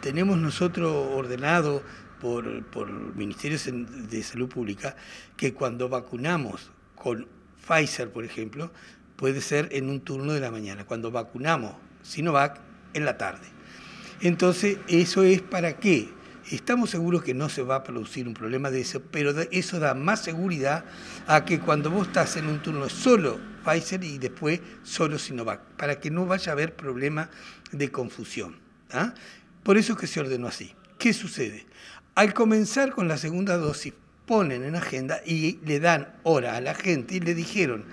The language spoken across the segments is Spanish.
tenemos nosotros ordenado por, por de Salud Pública que cuando vacunamos con Pfizer, por ejemplo, puede ser en un turno de la mañana, cuando vacunamos Sinovac en la tarde. Entonces, ¿eso es para qué? Estamos seguros que no se va a producir un problema de eso, pero eso da más seguridad a que cuando vos estás en un turno solo Pfizer y después solo Sinovac, para que no vaya a haber problema de confusión. ¿Ah? Por eso es que se ordenó así. ¿Qué sucede? Al comenzar con la segunda dosis, ponen en agenda y le dan hora a la gente y le dijeron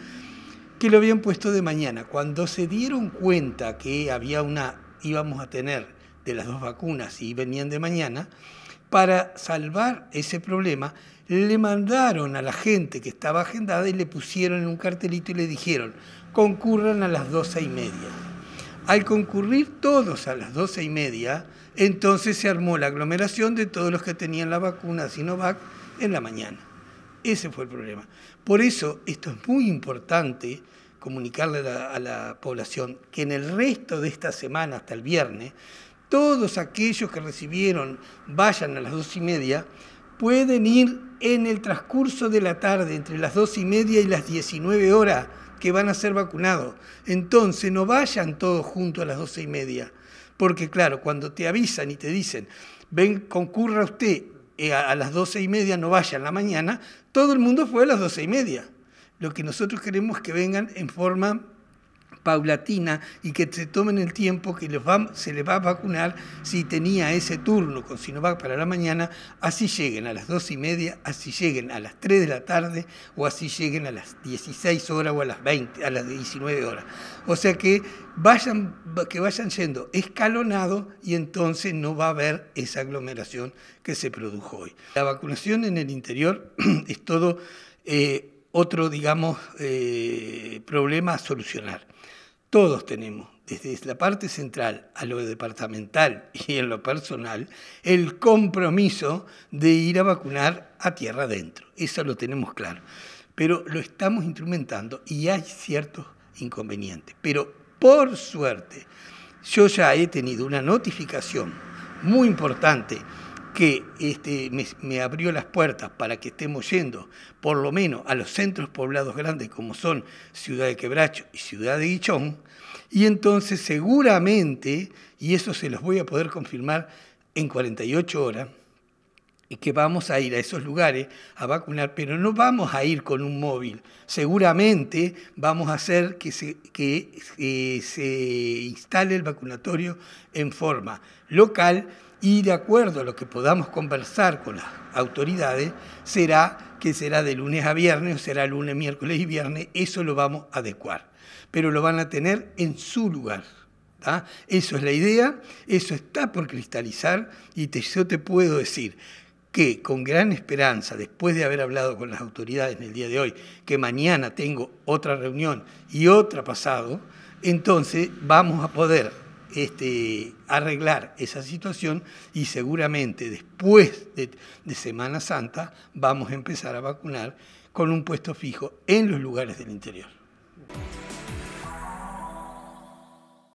que lo habían puesto de mañana. Cuando se dieron cuenta que había una, íbamos a tener de las dos vacunas y venían de mañana, para salvar ese problema, le mandaron a la gente que estaba agendada y le pusieron en un cartelito y le dijeron, concurran a las doce y media. Al concurrir todos a las doce y media, entonces se armó la aglomeración de todos los que tenían la vacuna Sinovac en la mañana. Ese fue el problema. Por eso esto es muy importante comunicarle a la, población que en el resto de esta semana, hasta el viernes, todos aquellos que recibieron vayan a las dos y media, pueden ir en el transcurso de la tarde, entre las dos y media y las 19 horas, que van a ser vacunados. Entonces no vayan todos juntos a las doce y media, porque claro, cuando te avisan y te dicen, ven, concurra usted eh, a las doce y media, no vayan en la mañana, todo el mundo fue a las doce y media. Lo que nosotros queremos es que vengan en forma paulatina y que se tomen el tiempo que se les va a vacunar si tenía ese turno con Sinovac para la mañana, así lleguen a las dos y media, así lleguen a las 3 de la tarde o así lleguen a las 16 horas o a las 20, a las 19 horas. O sea que vayan, que vayan yendo escalonado y entonces no va a haber esa aglomeración que se produjo hoy. La vacunación en el interior es todo... Eh, otro, digamos, eh, problema a solucionar. Todos tenemos, desde la parte central a lo departamental y en lo personal, el compromiso de ir a vacunar a tierra adentro. Eso lo tenemos claro. Pero lo estamos instrumentando y hay ciertos inconvenientes. Pero por suerte, yo ya he tenido una notificación muy importante que este, me, abrió las puertas para que estemos yendo, por lo menos, a los centros poblados grandes como son Ciudad de Quebracho y Ciudad de Guichón, y entonces seguramente, y eso se los voy a poder confirmar en 48 horas, que vamos a ir a esos lugares a vacunar, pero no vamos a ir con un móvil. Seguramente vamos a hacer que se, eh, se instale el vacunatorio en forma local y de acuerdo a lo que podamos conversar con las autoridades, será que será de lunes a viernes, o será lunes, miércoles y viernes, eso lo vamos a adecuar, pero lo van a tener en su lugar. Eso es la idea, eso está por cristalizar y te, yo te puedo decir que con gran esperanza, después de haber hablado con las autoridades en el día de hoy, que mañana tengo otra reunión y otra pasado, entonces vamos a poder este, arreglar esa situación y seguramente después de Semana Santa vamos a empezar a vacunar con un puesto fijo en los lugares del interior.